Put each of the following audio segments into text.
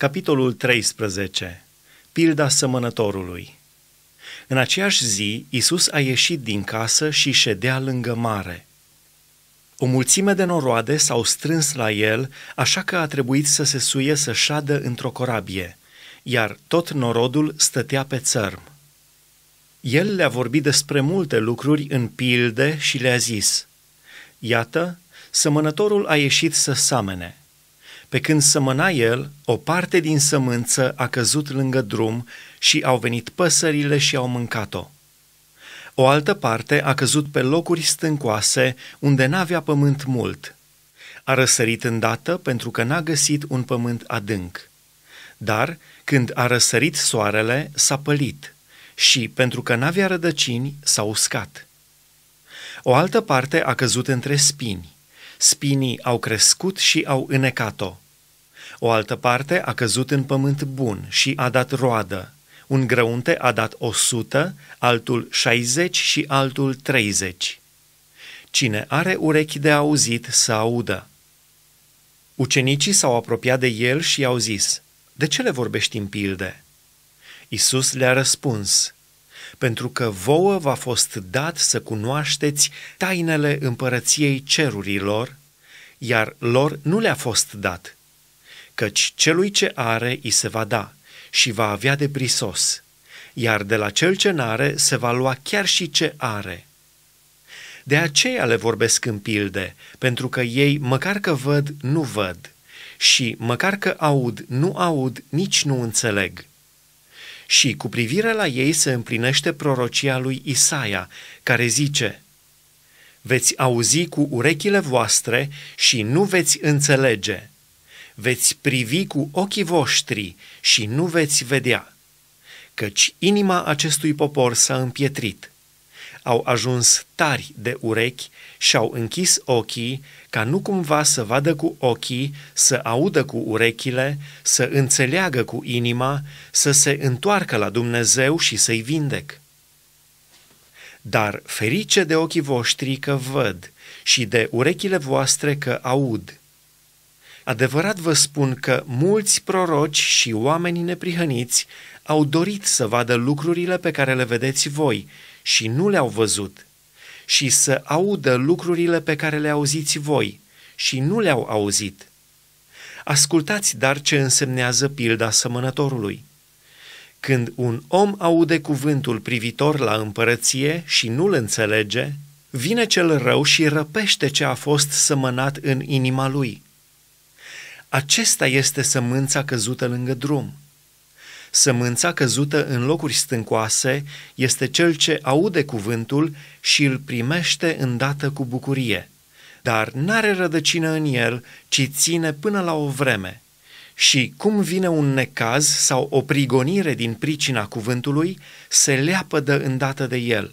Capitolul 13. Pilda sămănătorului. În aceeași zi, Isus a ieșit din casă și ședea lângă mare. O mulțime de noroade s-au strâns la el, așa că a trebuit să se suie să șadă într-o corabie, iar tot norodul stătea pe țărm. El le-a vorbit despre multe lucruri în pilde și le-a zis, Iată, sămănătorul a ieșit să samene – pe când sămăna el, o parte din sămânță a căzut lângă drum și au venit păsările și au mâncat-o. O altă parte a căzut pe locuri stâncoase, unde n-avea pământ mult. A răsărit îndată pentru că n-a găsit un pământ adânc. Dar, când a răsărit soarele, s-a pălit și, pentru că n-avea rădăcini, s-a uscat. O altă parte a căzut între spini – spinii au crescut și au înecat-o. O altă parte a căzut în pământ bun și a dat roadă. Un grăunte a dat o sută, altul 60 și altul treizeci. Cine are urechi de auzit să audă. Ucenicii s-au apropiat de el și i-au zis, De ce le vorbești în pilde? Isus le-a răspuns, pentru că vouă v-a fost dat să cunoașteți tainele împărăției cerurilor, iar lor nu le-a fost dat, căci celui ce are îi se va da și va avea de prisos, iar de la cel ce n-are se va lua chiar și ce are. De aceea le vorbesc în pilde, pentru că ei, măcar că văd, nu văd, și măcar că aud, nu aud, nici nu înțeleg.” și cu privire la ei se împlinește prorocia lui Isaia, care zice Veți auzi cu urechile voastre și nu veți înțelege, veți privi cu ochii voștri și nu veți vedea, căci inima acestui popor s-a împietrit au ajuns tari de urechi și au închis ochii ca nu cumva să vadă cu ochii, să audă cu urechile, să înțeleagă cu inima, să se întoarcă la Dumnezeu și să-i vindec. Dar ferice de ochii voștri că văd și de urechile voastre că aud. Adevărat vă spun că mulți proroci și oameni neprihăniți au dorit să vadă lucrurile pe care le vedeți voi și nu le-au văzut și să audă lucrurile pe care le auziți voi și nu le-au auzit. Ascultați dar ce însemnează pilda sămănătorului. Când un om aude cuvântul privitor la împărăție și nu-l înțelege, vine cel rău și răpește ce a fost sămănat în inima lui. Acesta este sămânța căzută lângă drum – Sămânța căzută în locuri stâncoase este cel ce aude cuvântul și îl primește îndată cu bucurie, dar n-are rădăcină în el, ci ține până la o vreme. Și cum vine un necaz sau o prigonire din pricina cuvântului, se leapădă îndată de el.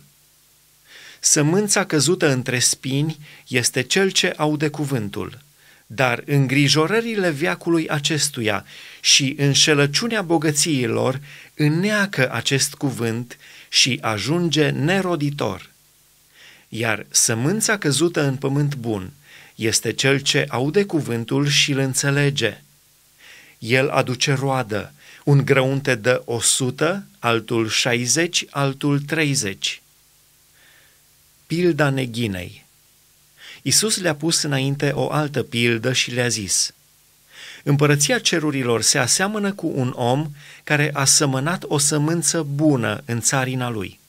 Sămânța căzută între spini este cel ce aude cuvântul – dar îngrijorările viacului acestuia și înșelăciunea bogățiilor înneacă acest cuvânt și ajunge neroditor. Iar sămânța căzută în pământ bun este cel ce aude cuvântul și îl înțelege. El aduce roadă, un grăunte dă 100, altul 60, altul 30. Pilda neghinei Isus le-a pus înainte o altă pildă și le-a zis, Împărăția cerurilor se aseamănă cu un om care a sămănat o sămânță bună în țarina lui.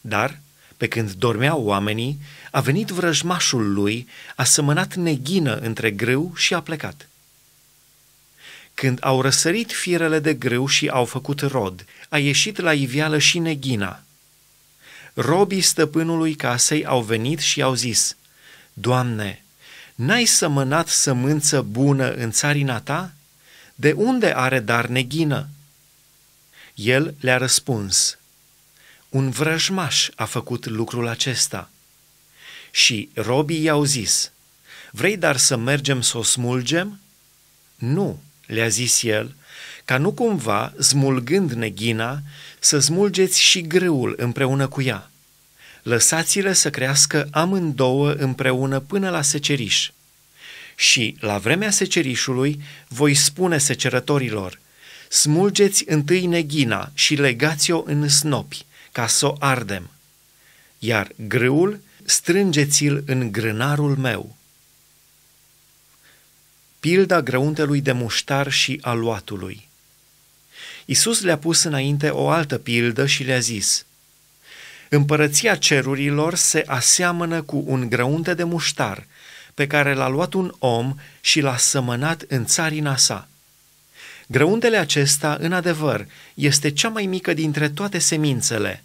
Dar, pe când dormeau oamenii, a venit vrăjmașul lui, a sămănat neghină între grâu și a plecat. Când au răsărit firele de grâu și au făcut rod, a ieșit la iveală și neghina. Robii stăpânului casei au venit și au zis, Doamne, n-ai sămânat sămânță bună în țarina ta? De unde are dar neghină? El le-a răspuns, un vrăjmaș a făcut lucrul acesta. Și robii i-au zis, vrei dar să mergem să o smulgem? Nu, le-a zis el, ca nu cumva, smulgând neghina, să smulgeți și grâul împreună cu ea lăsați-le să crească amândouă împreună până la seceriș. Și, la vremea secerișului, voi spune secerătorilor, smulgeți întâi neghina și legați-o în snopi, ca să o ardem. Iar grâul, strângeți-l în grânarul meu. Pilda grăuntelui de muștar și aluatului Isus le-a pus înainte o altă pildă și le-a zis – Împărăția cerurilor se aseamănă cu un grăunte de muștar, pe care l-a luat un om și l-a sămănat în țarina sa. Grăuntele acesta, în adevăr, este cea mai mică dintre toate semințele,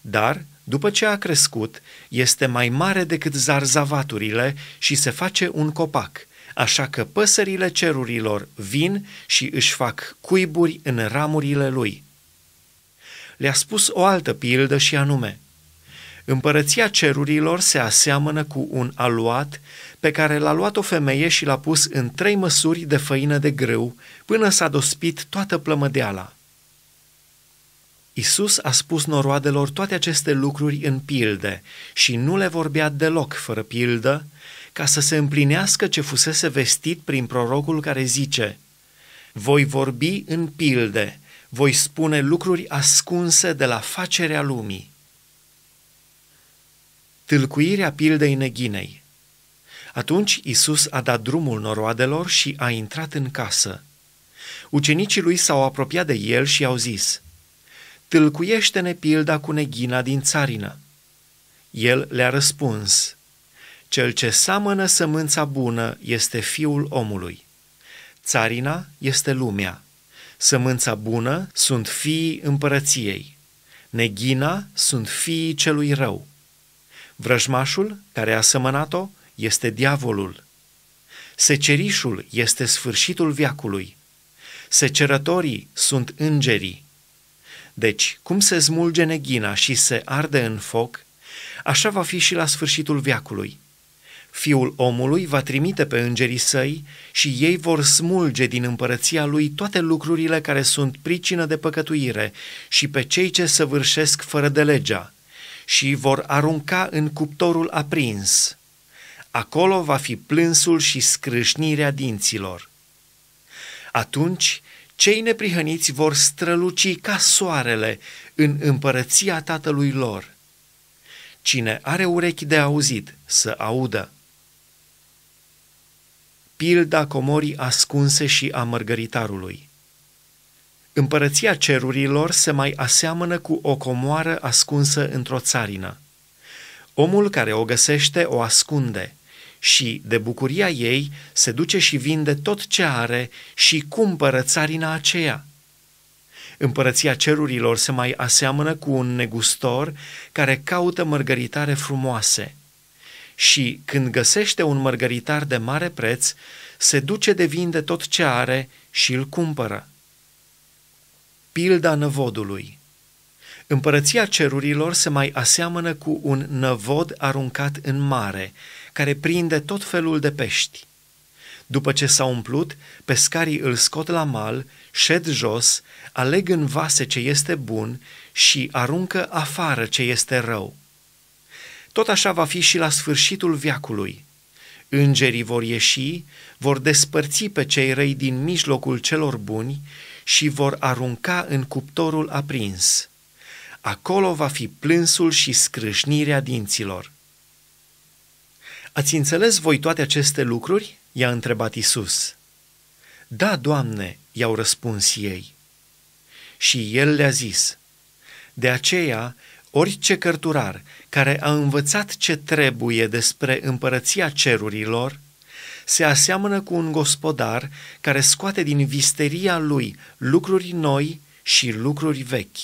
dar, după ce a crescut, este mai mare decât zarzavaturile și se face un copac, așa că păsările cerurilor vin și își fac cuiburi în ramurile lui. Le-a spus o altă pildă și anume – Împărăția cerurilor se aseamănă cu un aluat pe care l-a luat o femeie și l-a pus în trei măsuri de făină de grâu până s-a dospit toată plămădeala. Isus a spus noroadelor toate aceste lucruri în pilde și nu le vorbea deloc fără pildă, ca să se împlinească ce fusese vestit prin prorocul care zice, Voi vorbi în pilde, voi spune lucruri ascunse de la facerea lumii. Tâlcuirea pildei neghinei. Atunci Isus a dat drumul noroadelor și a intrat în casă. Ucenicii lui s-au apropiat de el și au zis, Tâlcuiește-ne pilda cu neghina din țarină. El le-a răspuns, Cel ce seamănă sămânța bună este fiul omului. Țarina este lumea. Sămânța bună sunt fiii împărăției. Neghina sunt fiii celui rău. Vrăjmașul care a sămănat-o este diavolul. Secerișul este sfârșitul viacului. Secerătorii sunt îngerii. Deci, cum se smulge neghina și se arde în foc, așa va fi și la sfârșitul viacului. Fiul omului va trimite pe îngerii săi și ei vor smulge din împărăția lui toate lucrurile care sunt pricină de păcătuire și pe cei ce săvârșesc fără de legea, și vor arunca în cuptorul aprins. Acolo va fi plânsul și scrâșnirea dinților. Atunci, cei neprihăniți vor străluci ca soarele în împărăția tatălui lor. Cine are urechi de auzit, să audă. Pilda comorii ascunse și a mărgăritarului. Împărăția cerurilor se mai aseamănă cu o comoară ascunsă într-o țarină. Omul care o găsește o ascunde și, de bucuria ei, se duce și vinde tot ce are și cumpără țarina aceea. Împărăția cerurilor se mai aseamănă cu un negustor care caută mărgăritare frumoase. Și, când găsește un mărgăritar de mare preț, se duce de vinde tot ce are și îl cumpără. Pilda năvodului. Împărăția cerurilor se mai aseamănă cu un năvod aruncat în mare, care prinde tot felul de pești. După ce s-a umplut, pescarii îl scot la mal, șed jos, aleg în vase ce este bun și aruncă afară ce este rău. Tot așa va fi și la sfârșitul viacului. Îngerii vor ieși, vor despărți pe cei răi din mijlocul celor buni și vor arunca în cuptorul aprins. Acolo va fi plânsul și scrâșnirea dinților. Ați înțeles voi toate aceste lucruri? i-a întrebat Isus. Da, Doamne, i-au răspuns ei. Și el le-a zis, de aceea orice cărturar care a învățat ce trebuie despre împărăția cerurilor, se aseamănă cu un gospodar care scoate din visteria lui lucruri noi și lucruri vechi.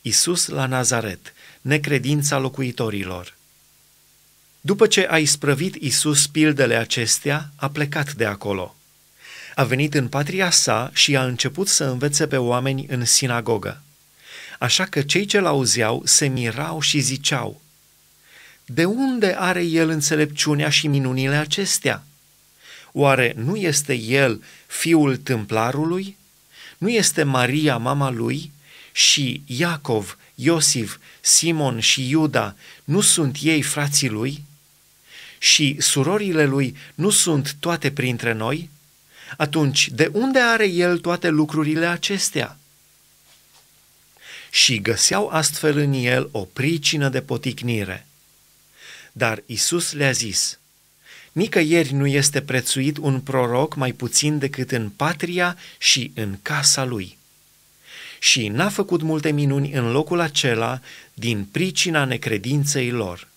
Isus la Nazaret, necredința locuitorilor. După ce a isprăvit Isus pildele acestea, a plecat de acolo. A venit în patria sa și a început să învețe pe oameni în sinagogă. Așa că cei ce-l auzeau se mirau și ziceau, De unde are el înțelepciunea și minunile acestea? Oare nu este el fiul tâmplarului? Nu este Maria mama lui? Și Iacov, Iosif, Simon și Iuda nu sunt ei frații lui? Și surorile lui nu sunt toate printre noi? Atunci, de unde are el toate lucrurile acestea? și găseau astfel în el o pricină de poticnire. Dar Isus le-a zis, Nicăieri nu este prețuit un proroc mai puțin decât în patria și în casa lui. Și n-a făcut multe minuni în locul acela din pricina necredinței lor.